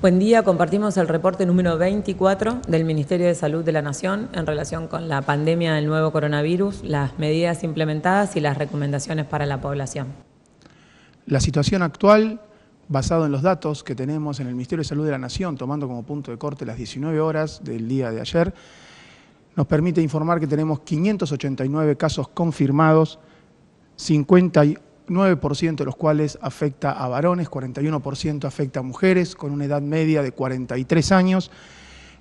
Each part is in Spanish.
Buen día, compartimos el reporte número 24 del Ministerio de Salud de la Nación en relación con la pandemia del nuevo coronavirus, las medidas implementadas y las recomendaciones para la población. La situación actual, basado en los datos que tenemos en el Ministerio de Salud de la Nación, tomando como punto de corte las 19 horas del día de ayer, nos permite informar que tenemos 589 casos confirmados, 58 9% de los cuales afecta a varones, 41% afecta a mujeres, con una edad media de 43 años.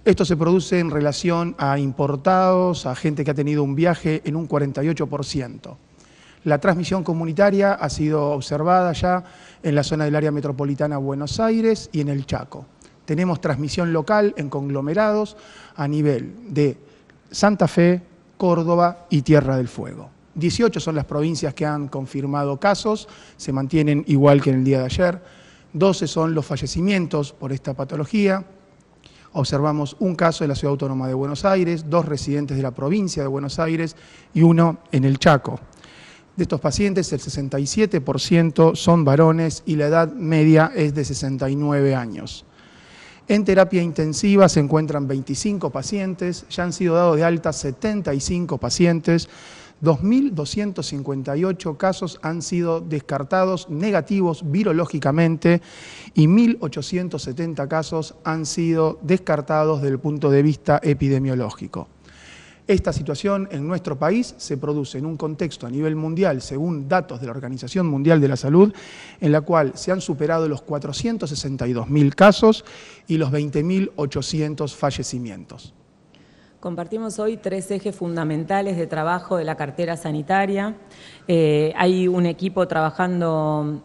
Esto se produce en relación a importados, a gente que ha tenido un viaje en un 48%. La transmisión comunitaria ha sido observada ya en la zona del área metropolitana Buenos Aires y en el Chaco. Tenemos transmisión local en conglomerados a nivel de Santa Fe, Córdoba y Tierra del Fuego. 18 son las provincias que han confirmado casos, se mantienen igual que en el día de ayer. 12 son los fallecimientos por esta patología. Observamos un caso en la Ciudad Autónoma de Buenos Aires, dos residentes de la provincia de Buenos Aires y uno en el Chaco. De estos pacientes, el 67% son varones y la edad media es de 69 años. En terapia intensiva se encuentran 25 pacientes, ya han sido dados de alta 75 pacientes, 2.258 casos han sido descartados negativos virológicamente y 1.870 casos han sido descartados desde el punto de vista epidemiológico. Esta situación en nuestro país se produce en un contexto a nivel mundial, según datos de la Organización Mundial de la Salud, en la cual se han superado los 462.000 casos y los 20.800 fallecimientos. Compartimos hoy tres ejes fundamentales de trabajo de la cartera sanitaria. Eh, hay un equipo trabajando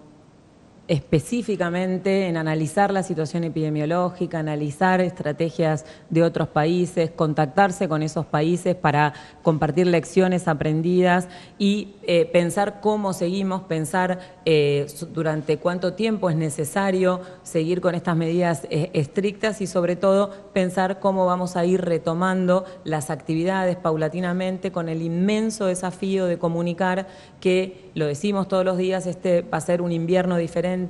específicamente en analizar la situación epidemiológica, analizar estrategias de otros países, contactarse con esos países para compartir lecciones aprendidas y eh, pensar cómo seguimos, pensar eh, durante cuánto tiempo es necesario seguir con estas medidas eh, estrictas y sobre todo pensar cómo vamos a ir retomando las actividades paulatinamente con el inmenso desafío de comunicar que, lo decimos todos los días, este va a ser un invierno diferente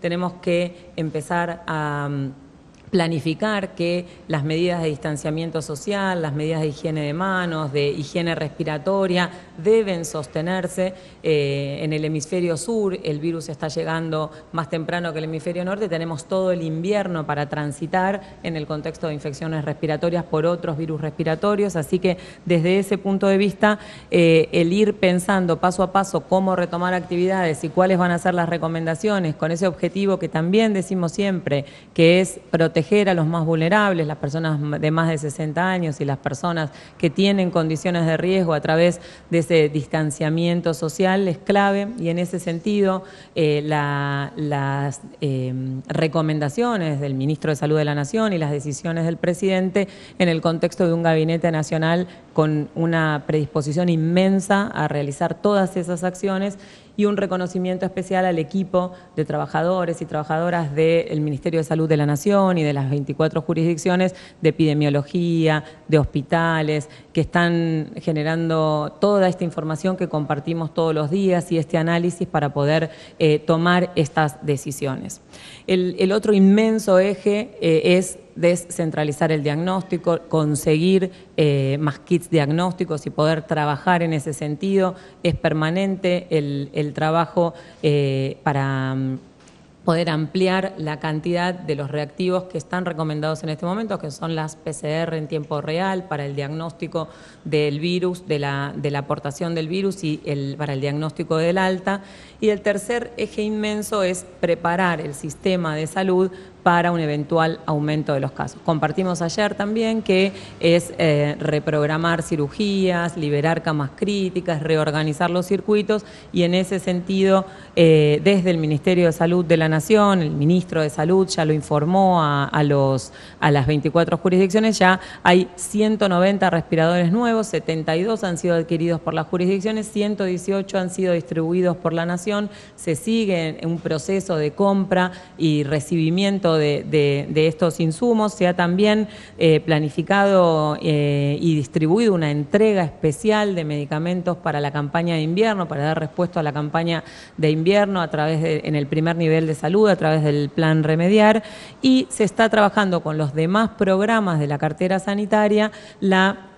tenemos que empezar a... Mm, planificar que las medidas de distanciamiento social, las medidas de higiene de manos, de higiene respiratoria, deben sostenerse. Eh, en el hemisferio sur el virus está llegando más temprano que el hemisferio norte, tenemos todo el invierno para transitar en el contexto de infecciones respiratorias por otros virus respiratorios, así que desde ese punto de vista eh, el ir pensando paso a paso cómo retomar actividades y cuáles van a ser las recomendaciones con ese objetivo que también decimos siempre, que es proteger a los más vulnerables, las personas de más de 60 años y las personas que tienen condiciones de riesgo a través de ese distanciamiento social es clave y en ese sentido eh, la, las eh, recomendaciones del ministro de Salud de la Nación y las decisiones del presidente en el contexto de un gabinete nacional con una predisposición inmensa a realizar todas esas acciones y un reconocimiento especial al equipo de trabajadores y trabajadoras del Ministerio de Salud de la Nación y de de las 24 jurisdicciones de epidemiología, de hospitales, que están generando toda esta información que compartimos todos los días y este análisis para poder eh, tomar estas decisiones. El, otro inmenso eje eh, es descentralizar el diagnóstico, conseguir eh, más kits diagnósticos y poder trabajar en ese sentido. Es permanente el trabajo para mm, poder ampliar la cantidad de los reactivos que están recomendados en este momento, que son las PCR en tiempo real para el diagnóstico del virus, de la, aportación del virus y el, para el diagnóstico del alta. Y el tercer eje inmenso es preparar el sistema de salud para un eventual aumento de los casos. Compartimos ayer también que es eh, reprogramar cirugías, liberar camas críticas, reorganizar los circuitos y en ese sentido eh, desde el Ministerio de Salud de la Nación, el ministro de Salud ya lo informó a, los, a las 24 jurisdicciones, ya hay 190 respiradores nuevos, 72 han sido adquiridos por las jurisdicciones, 118 han sido distribuidos por la Nación, se sigue un proceso de compra y recibimiento de, estos insumos, se ha también eh, planificado eh, y distribuido una entrega especial de medicamentos para la campaña de invierno, para dar respuesta a la campaña de invierno a través de, en el primer nivel de salud, a través del plan remediar, y se está trabajando con los demás programas de la cartera sanitaria la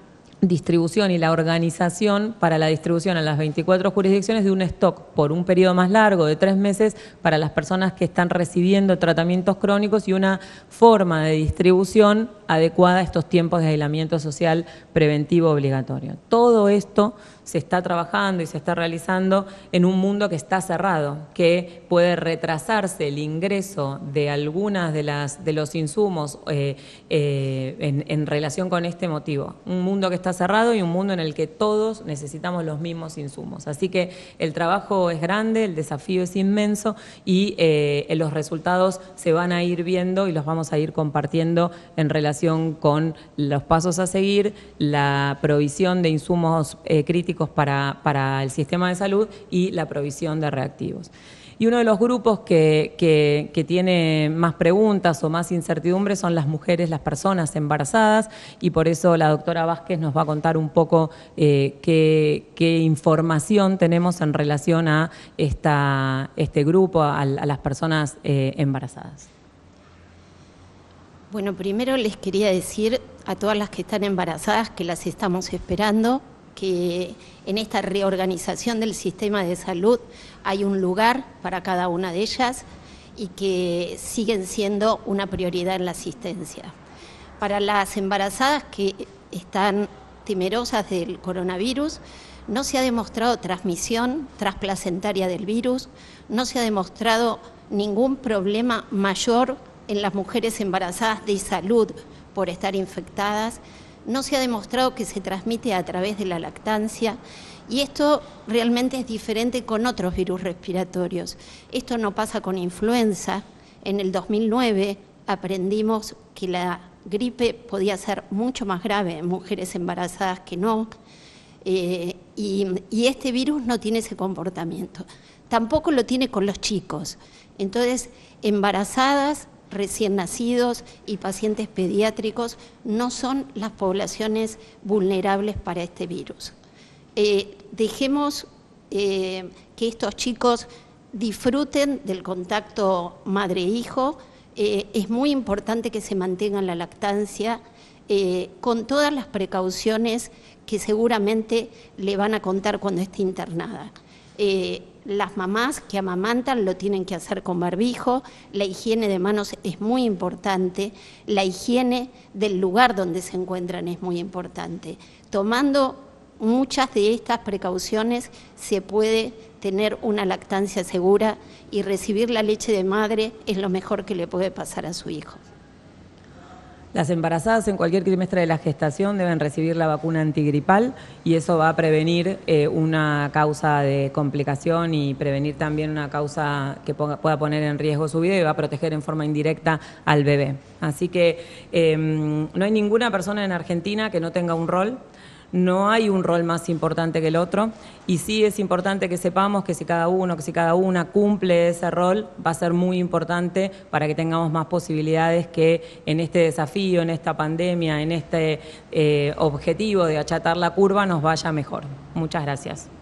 distribución y la organización para la distribución a las 24 jurisdicciones de un stock por un periodo más largo de tres meses para las personas que están recibiendo tratamientos crónicos y una forma de distribución adecuada a estos tiempos de aislamiento social preventivo obligatorio. Todo esto se está trabajando y se está realizando en un mundo que está cerrado, que puede retrasarse el ingreso de algunas de las de los insumos eh, eh, en, relación con este motivo. Un mundo que está cerrado y un mundo en el que todos necesitamos los mismos insumos. Así que el trabajo es grande, el desafío es inmenso y eh, los resultados se van a ir viendo y los vamos a ir compartiendo en relación con los pasos a seguir, la provisión de insumos eh, críticos para, el sistema de salud y la provisión de reactivos. Y uno de los grupos que, tiene más preguntas o más incertidumbres son las mujeres, las personas embarazadas, y por eso la doctora Vázquez nos va a contar un poco eh, qué, información tenemos en relación a esta, este grupo, a, las personas eh, embarazadas. Bueno, primero les quería decir a todas las que están embarazadas que las estamos esperando, que en esta reorganización del sistema de salud hay un lugar para cada una de ellas y que siguen siendo una prioridad en la asistencia. Para las embarazadas que están temerosas del coronavirus, no se ha demostrado transmisión trasplacentaria del virus, no se ha demostrado ningún problema mayor en las mujeres embarazadas de salud por estar infectadas, no se ha demostrado que se transmite a través de la lactancia y esto realmente es diferente con otros virus respiratorios. Esto no pasa con influenza. En el 2009 aprendimos que la gripe podía ser mucho más grave en mujeres embarazadas que no. Eh, y este virus no tiene ese comportamiento. Tampoco lo tiene con los chicos. Entonces, embarazadas recién nacidos y pacientes pediátricos no son las poblaciones vulnerables para este virus. Eh, dejemos eh, que estos chicos disfruten del contacto madre-hijo, eh, es muy importante que se mantenga la lactancia con todas las precauciones que seguramente le van a contar cuando esté internada. Eh, las mamás que amamantan lo tienen que hacer con barbijo, la higiene de manos es muy importante, la higiene del lugar donde se encuentran es muy importante. Tomando muchas de estas precauciones se puede tener una lactancia segura y recibir la leche de madre es lo mejor que le puede pasar a su hijo. Las embarazadas en cualquier trimestre de la gestación deben recibir la vacuna antigripal y eso va a prevenir eh, una causa de complicación y prevenir también una causa que pueda poner en riesgo su vida y va a proteger en forma indirecta al bebé. Así que em, no hay ninguna persona en Argentina que no tenga un rol no hay un rol más importante que el otro y sí es importante que sepamos que si cada uno, que si cada una cumple ese rol, va a ser muy importante para que tengamos más posibilidades que en este desafío, en esta pandemia, en este eh, objetivo de achatar la curva nos vaya mejor. Muchas gracias.